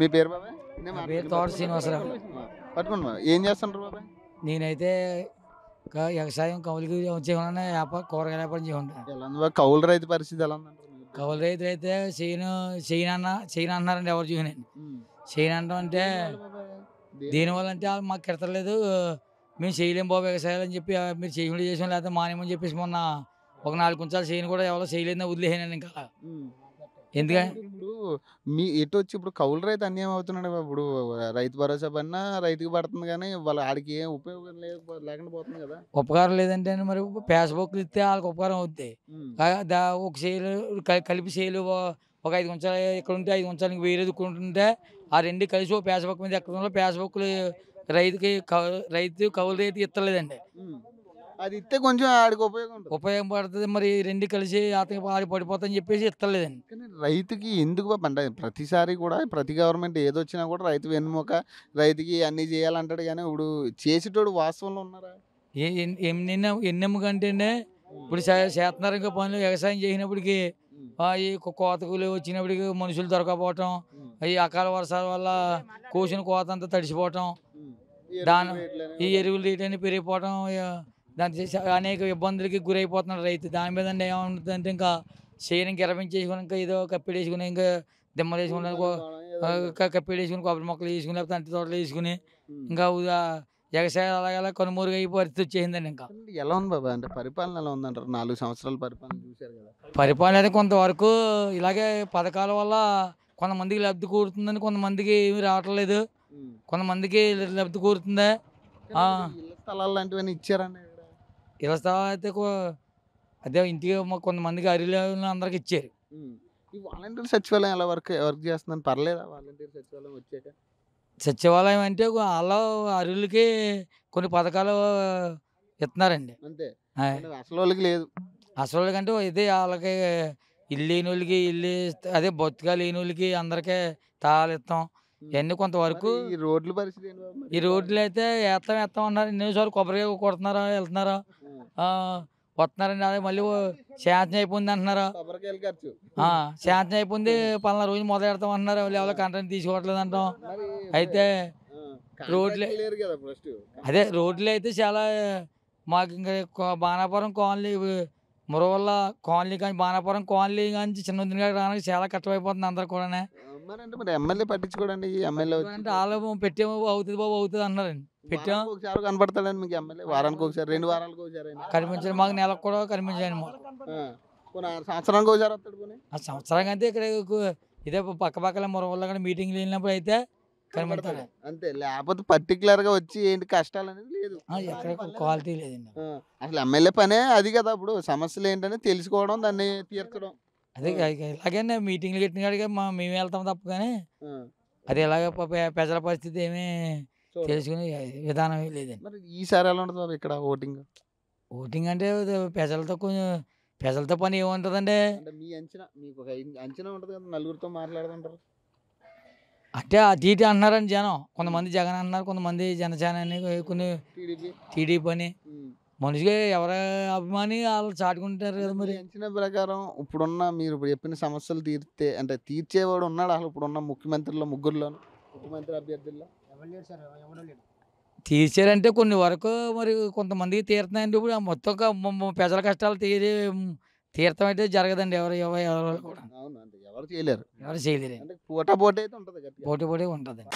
మీ పేరు తోట శ్రీనివాసరావు పట్టుకోండి బాబా ఏం చేస్తుంటారు బాబా నేనైతే వ్యవసాయం కౌలుకి చేయమన్నా వ్యాపారం కూరగాయల వ్యాపారం చేయమంటాను కౌలు రైతు పరిస్థితి ఎలా కౌలు రైతులు అయితే చేయను అన్న చేయను అన్నారండి ఎవరు చూసినండి చేయను అనడం అంటే దీనివల్ల అంటే మాకు కిడతలేదు మేము చేయలేం బాబు వ్యవసాయాలు అని చెప్పి మీరు చేయకుండా చేసాం లేకపోతే మానేమని చెప్పేసి మొన్న ఒక నాలుగు కొంచాలు చేయను కూడా ఎవరో చేయలేదని వదిలేసానండి ఇంకా ఎందుకంటే ఇప్పుడు మీ ఎటు వచ్చి ఇప్పుడు కౌలు రైతు అన్యాయం అవుతున్నాడు ఇప్పుడు రైతు భరోసా పడినా రైతుకి పడుతుంది కానీ వాళ్ళ ఆడికి ఏం ఉపయోగం లేదు లేకుండా పోతుంది కదా ఉపకారం లేదంటే మరి పేసబుక్లు ఇస్తే వాళ్ళకి ఉపకారం అవుద్ది ఒక సేలు కలిపి సేలు ఒక ఐదు కొంచెం ఇక్కడ ఉంటే ఐదు కొంచెం వేరే దుక్కుంటుంటే ఆ రెండు కలిసి ఓ పేసబుక్ మీద ఎక్కడంలో పేసబుక్లు రైతుకి రైతు కౌలు రైతు ఇస్తలేదండి అది ఇస్తే కొంచెం ఆడికి ఉపయోగం ఉపయోగపడుతుంది మరి రెండు కలిసి అతనికి ఆడి పడిపోతాయని చెప్పేసి ఇస్తలేదండి కానీ రైతుకి ఎందుకు అంటే ప్రతిసారి కూడా ప్రతి గవర్నమెంట్ ఏదొచ్చినా కూడా రైతు వెన్నుమొక రైతుకి అన్ని చేయాలంటాడు కానీ ఇప్పుడు చేసేటోడు వాస్తవంలో ఉన్నారా ఎన్ని ఎన్నెమ్మకంటే ఇప్పుడు చేస్తున్నారు పనులు వ్యవసాయం చేసినప్పటికీ ఈ కోతకులు వచ్చినప్పటికి మనుషులు దొరకపోవటం ఈ అకాల వర్షాల వల్ల కూసిన కోత అంతా తడిసిపోవటం దాని ఈ ఎరువులు తీయటాన్ని పెరిగిపోవటం దాని చేసి అనేక ఇబ్బందులకి గురైపోతున్నారు రైతు దాని మీద ఏముంటుందంటే ఇంకా శరీరం ఎరపించేసుకుని ఇంకా ఏదో కప్పిడేసుకుని ఇంకా దిమ్మలు వేసుకుని కప్పిడేసుకుని కొబ్బరి మొక్కలు వేసుకుని లేకపోతే అంటి తోటలు వేసుకుని ఇంకా వ్యవసాయం అలాగే కొనుమూరుగా అయ్యి పరిస్థితి వచ్చేసిందండి ఇంకా ఎలా ఉంది బాబా అంటే పరిపాలన ఎలా ఉందంటారు నాలుగు సంవత్సరాల పరిపాలన చూశారు కదా పరిపాలన అయితే కొంతవరకు ఇలాగే పథకాల వల్ల కొంతమందికి లబ్ధి కూరుతుందని కొంతమందికి ఏమి రావట్లేదు కొంతమందికి లబ్ధి కూరుతుంది స్థలాలు లాంటివన్నీ ఇచ్చారండి ఇరవై స్థలం అయితే అదే ఇంటికి కొంతమందికి అరిలో అందరికి ఇచ్చారు ఈ వాలంటీర్ సచివాలయం ఎలా వర్క్ వర్క్ చేస్తుందని పర్లేదా వాలంటీర్ సచివాలయం వచ్చాక సచివాలయం అంటే వాళ్ళ అరులకి కొన్ని పథకాలు ఇస్తున్నారండి అంతే అసలు వాళ్ళకి లేదు అసలు అంటే ఇదే వాళ్ళకి ఇల్లు లేని వాళ్ళకి ఇల్లు అదే బొత్తిగా లేని వాళ్ళకి అందరికీ తాళాలు ఇస్తాం ఇవన్నీ కొంతవరకు ఈ రోడ్ల పరిస్థితి ఈ రోడ్లు అయితే ఎత్తం ఎత్తం అన్నారు ఎన్నిసార్లు కొబ్బరికాయ కొడుతున్నారా వెళ్తున్నారా వస్తున్నారండి అదే మళ్ళీ శాంతం అయిపోయింది అంటున్నారు శాంతం అయిపోయింది పలానా రోజు మొదలు పెడతాం అంటున్నారు ఎవరో కంటెంట్ తీసుకోవట్లేదు అంటాం అయితే రోడ్లే అదే రోడ్లు అయితే చాలా మాకు ఇంకా బాణాపురం కాలనీ మురవల్ల కాలనీ కానీ బాణాపురం కాలనీ కానీ చిన్న చిన్నదిగా రావడానికి చాలా కష్టమైపోతుంది అందరు కూడా ఎమ్మెల్యే పట్టించుకోండి ఎమ్మెల్యే అంటే వాళ్ళు పెట్టేమో అవుతుంది బాబు అవుతుంది అన్నారండి పెట్టాం ఒకసారి కనపడతాడండి మీకు ఎమ్మెల్యే వారానికి ఒకసారి రెండు వారాలకు ఒకసారి కనిపించండి మాకు నెలకు కూడా కనిపించాను సంవత్సరానికి ఒకసారి వస్తాడు ఆ సంవత్సరానికి అంతే ఇక్కడ ఇదే పక్క పక్కల మొరవల్ల కూడా మీటింగ్లు వెళ్ళినప్పుడు అయితే కనబడతాడు అంతే లేకపోతే పర్టికులర్ గా వచ్చి ఏంటి కష్టాలు అనేది లేదు ఎక్కడ క్వాలిటీ లేదండి అసలు ఎమ్మెల్యే పనే అది కదా అప్పుడు సమస్యలు ఏంటని తెలుసుకోవడం దాన్ని తీర్చడం అదే ఇలాగే మీటింగ్లు కట్టిన కాడికి మేమే వెళ్తాం తప్ప కానీ అది ఇలాగ ప్రజల పరిస్థితి ఏమీ తెలుసుకునే విధానం లేదండి మరి ఈసారి ఎలా ఉంటుంది ఇక్కడ ఓటింగ్ ఓటింగ్ అంటే ప్రజలతో కొంచెం ప్రజలతో పని ఏముంటుందండి అంటే మీ అంచనా మీకు అంచనా ఉంటుంది కదా నలుగురితో మాట్లాడుతుంటారు అంటే ఆ టీటీ అంటున్నారని జనం కొంతమంది జగన్ అన్నారు కొంతమంది జనసేన అని కొన్ని టీడీపీ అని మనిషికి ఎవరి అభిమాని వాళ్ళు చాటుకుంటారు కదా మరి అంచనా ప్రకారం ఇప్పుడున్న మీరు ఇప్పుడు చెప్పిన సమస్యలు తీర్తే అంటే తీర్చేవాడు ఉన్నాడు అసలు ఇప్పుడున్న ముఖ్యమంత్రుల్లో ముగ్గురులోను ముఖ్యమంత్రి అభ్యర్థుల్లో తీర్చారంటే కొన్ని వరకు మరి కొంతమందికి తీరుతున్నాయండి ఇప్పుడు మొత్తం ప్రజల కష్టాలు తీరే తీర్థం అయితే జరగదండి ఎవరు ఎవరు కూడా ఎవరు చేయలేరు ఎవరు చేయలేరు పోటీ ఉంటుంది పోటీ పోటీ ఉంటుంది